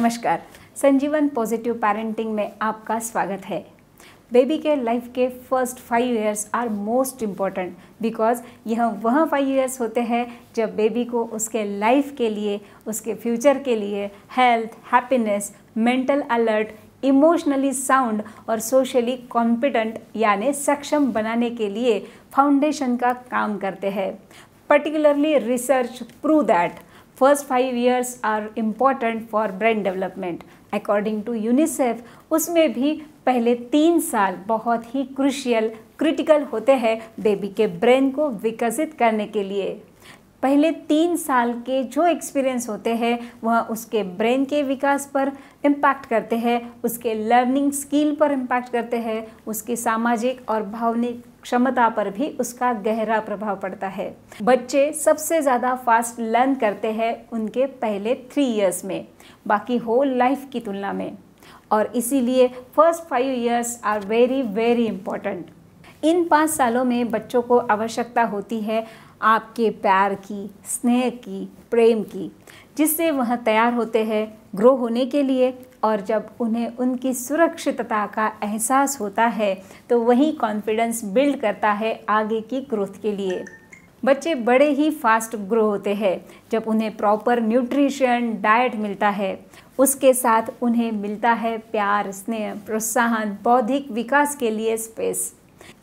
नमस्कार संजीवन positive parenting में आपका स्वागत है बेबी के लाइफ के first five years are most important because यह वह फाइव इयर्स होते हैं जब बेबी को उसके लाइफ के लिए उसके फ्यूचर के लिए health happiness mental alert emotionally sound और सोशली कॉम्पिटेंट यानी सक्षम बनाने के लिए फाउंडेशन का काम करते हैं particularly research prove that first five years are important for brain development according to UNICEF उसमें भी पहले तीन साल बहुत ही क्रिशियल क्रिटिकल होते हैं बेबी के ब्रेन को विकसित करने के लिए पहले तीन साल के जो एक्सपीरियंस होते हैं वह उसके ब्रेन के विकास पर इम्पैक्ट करते हैं उसके लर्निंग स्किल पर इम्पैक्ट करते हैं उसके सामाजिक और भावनिक क्षमता पर भी उसका गहरा प्रभाव पड़ता है बच्चे सबसे ज़्यादा फास्ट लर्न करते हैं उनके पहले थ्री ईयर्स में बाकी होल लाइफ की तुलना में और इसीलिए first five years are very very important इन पाँच सालों में बच्चों को आवश्यकता होती है आपके प्यार की स्नेह की प्रेम की जिससे वह तैयार होते हैं ग्रो होने के लिए और जब उन्हें उनकी सुरक्षितता का एहसास होता है तो वही कॉन्फिडेंस बिल्ड करता है आगे की ग्रोथ के लिए बच्चे बड़े ही फास्ट ग्रो होते हैं जब उन्हें प्रॉपर न्यूट्रिशन डाइट मिलता है उसके साथ उन्हें मिलता है प्यार स्नेह प्रोत्साहन बौद्धिक विकास के लिए स्पेस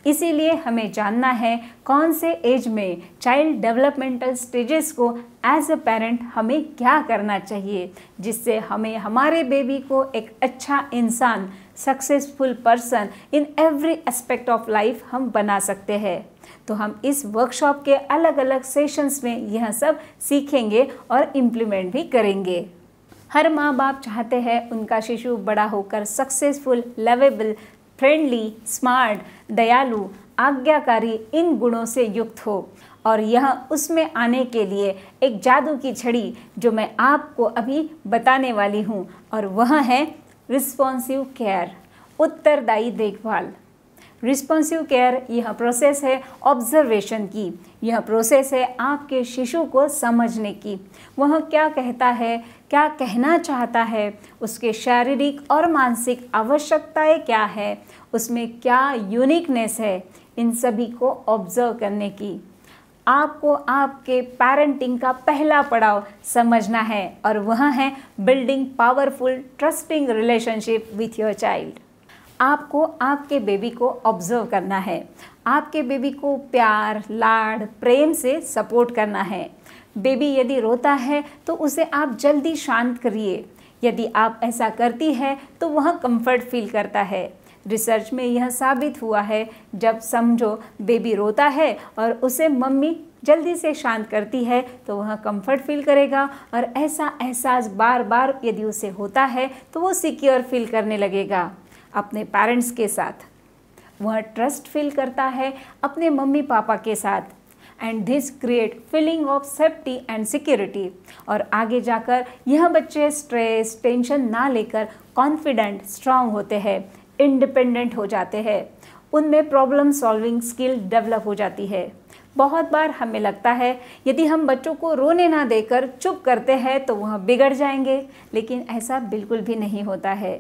इसीलिए हमें जानना है कौन से एज में चाइल्ड डेवलपमेंटल स्टेजेस को एज अ पेरेंट हमें क्या करना चाहिए जिससे हमें हमारे बेबी को एक अच्छा इंसान successful person in every aspect of life हम बना सकते हैं तो हम इस वर्कशॉप के अलग अलग सेशंस में यह सब सीखेंगे और इम्प्लीमेंट भी करेंगे हर माँ बाप चाहते हैं उनका शिशु बड़ा होकर सक्सेसफुल लवेबल फ्रेंडली स्मार्ट दयालु आज्ञाकारी इन गुणों से युक्त हो और यह उसमें आने के लिए एक जादू की छड़ी जो मैं आपको अभी बताने वाली हूँ और वह है रिस्पॉन्सिव केयर उत्तरदायी देखभाल रिस्पॉन्सिव केयर यह प्रोसेस है ऑब्जर्वेशन की यह प्रोसेस है आपके शिशु को समझने की वह क्या कहता है क्या कहना चाहता है उसके शारीरिक और मानसिक आवश्यकताएं क्या है उसमें क्या यूनिकनेस है इन सभी को ऑब्जर्व करने की आपको आपके पेरेंटिंग का पहला पड़ाव समझना है और वह है building powerful trusting relationship with your child आपको आपके बेबी को ऑब्जर्व करना है आपके बेबी को प्यार लाड प्रेम से सपोर्ट करना है बेबी यदि रोता है तो उसे आप जल्दी शांत करिए यदि आप ऐसा करती है तो वह कंफर्ट फील करता है रिसर्च में यह साबित हुआ है जब समझो बेबी रोता है और उसे मम्मी जल्दी से शांत करती है तो वह कंफर्ट फील करेगा और ऐसा एहसास बार बार यदि उसे होता है तो वो सिक्योर फील करने लगेगा अपने पेरेंट्स के साथ वह ट्रस्ट फील करता है अपने मम्मी पापा के साथ and this create feeling of safety and security और आगे जाकर यह बच्चे स्ट्रेस टेंशन ना लेकर कॉन्फिडेंट स्ट्रांग होते हैं इंडिपेंडेंट हो जाते हैं उनमें प्रॉब्लम सॉल्विंग स्किल डेवलप हो जाती है बहुत बार हमें लगता है यदि हम बच्चों को रोने ना देकर चुप करते हैं तो वह बिगड़ जाएंगे लेकिन ऐसा बिल्कुल भी नहीं होता है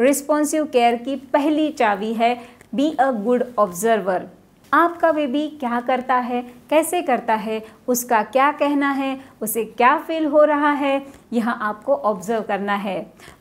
रिस्पॉन्सिव केयर की पहली चाबी है बी अ गुड ऑब्जर्वर आपका बेबी क्या करता है कैसे करता है उसका क्या कहना है उसे क्या फील हो रहा है यह आपको ऑब्जर्व करना है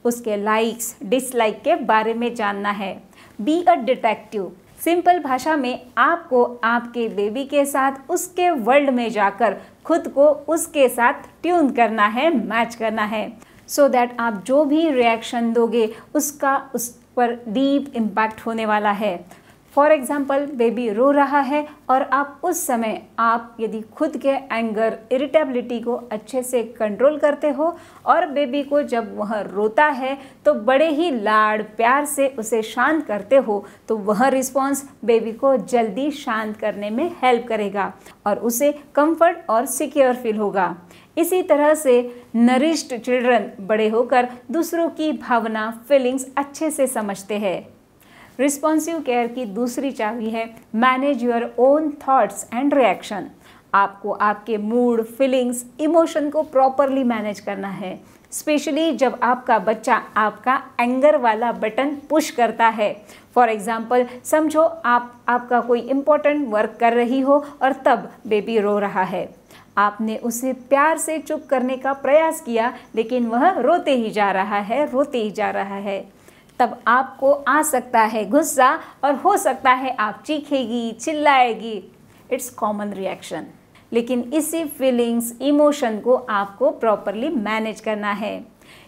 उसके लाइक्स डिसलाइक के बारे में जानना है बी अ डिटेक्टिव सिंपल भाषा में आपको आपके बेबी के साथ उसके वर्ल्ड में जाकर खुद को उसके साथ ट्यून करना है मैच करना है सो so दैट आप जो भी रिएक्शन दोगे उसका उस पर डीप इम्पैक्ट होने वाला है फॉर एग्ज़ाम्पल बेबी रो रहा है और आप उस समय आप यदि खुद के एंगर इरिटेबिलिटी को अच्छे से कंट्रोल करते हो और बेबी को जब वह रोता है तो बड़े ही लाड़ प्यार से उसे शांत करते हो तो वह रिस्पॉन्स बेबी को जल्दी शांत करने में हेल्प करेगा और उसे कंफर्ट और सिक्योर फील होगा इसी तरह से नरिश्ड चिल्ड्रन बड़े होकर दूसरों की भावना फीलिंग्स अच्छे से समझते हैं रिस्पॉन्सिव केयर की दूसरी चाबी है manage your own thoughts and reaction आपको आपके मूड फीलिंग्स इमोशन को प्रॉपरली मैनेज करना है स्पेशली जब आपका बच्चा आपका एंगर वाला बटन पुश करता है फॉर एग्ज़ाम्पल समझो आप आपका कोई इम्पोर्टेंट वर्क कर रही हो और तब बेबी रो रहा है आपने उसे प्यार से चुप करने का प्रयास किया लेकिन वह रोते ही जा रहा है रोते ही जा रहा है तब आपको आ सकता है गुस्सा और हो सकता है आप चीखेगी चिल्लाएगी इट्स कॉमन रिएक्शन लेकिन इसी फीलिंग्स इमोशन को आपको प्रॉपरली मैनेज करना है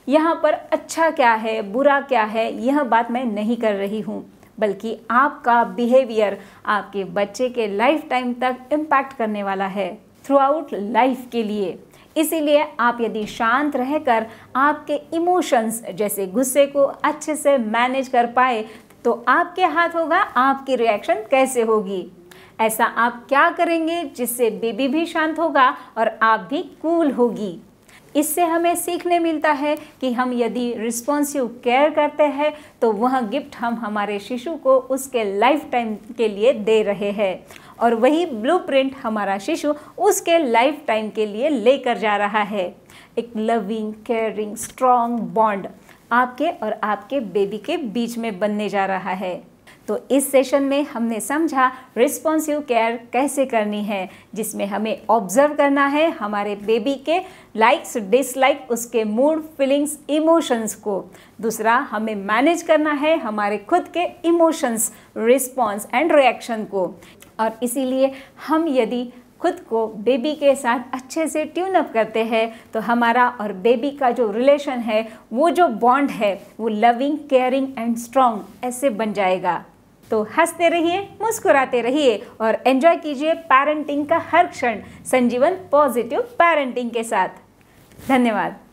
यहाँ पर अच्छा क्या है बुरा क्या है यह बात मैं नहीं कर रही हूँ बल्कि आपका बिहेवियर आपके बच्चे के लाइफ टाइम तक इम्पैक्ट करने वाला है थ्रू आउट लाइफ के लिए इसीलिए आप यदि शांत रहकर आपके इमोशंस जैसे गुस्से को अच्छे से मैनेज कर पाए तो आपके हाथ होगा आपकी रिएक्शन कैसे होगी ऐसा आप क्या करेंगे जिससे बेबी भी शांत होगा और आप भी कूल होगी इससे हमें सीखने मिलता है कि हम यदि रिस्पॉन्सिव केयर करते हैं तो वह गिफ्ट हम हमारे शिशु को उसके लाइफ टाइम के लिए दे रहे हैं और वही ब्लूप्रिंट हमारा शिशु उसके लाइफ टाइम के लिए लेकर जा रहा है एक लविंग केयरिंग स्ट्रॉन्ग बॉन्ड आपके और आपके बेबी के बीच में बनने जा रहा है तो इस सेशन में हमने समझा रिस्पॉन्सिव केयर कैसे करनी है जिसमें हमें ऑब्जर्व करना है हमारे बेबी के लाइक्स डिसलाइक उसके मूड फीलिंग्स इमोशंस को दूसरा हमें मैनेज करना है हमारे खुद के इमोशंस रिस्पॉन्स एंड रिएक्शन को और इसीलिए हम यदि खुद को बेबी के साथ अच्छे से ट्यून अप करते हैं तो हमारा और बेबी का जो रिलेशन है वो जो बॉन्ड है वो लविंग केयरिंग एंड स्ट्रॉन्ग ऐसे बन जाएगा तो हंसते रहिए मुस्कुराते रहिए और एंजॉय कीजिए पेरेंटिंग का हर क्षण संजीवन पॉजिटिव पेरेंटिंग के साथ धन्यवाद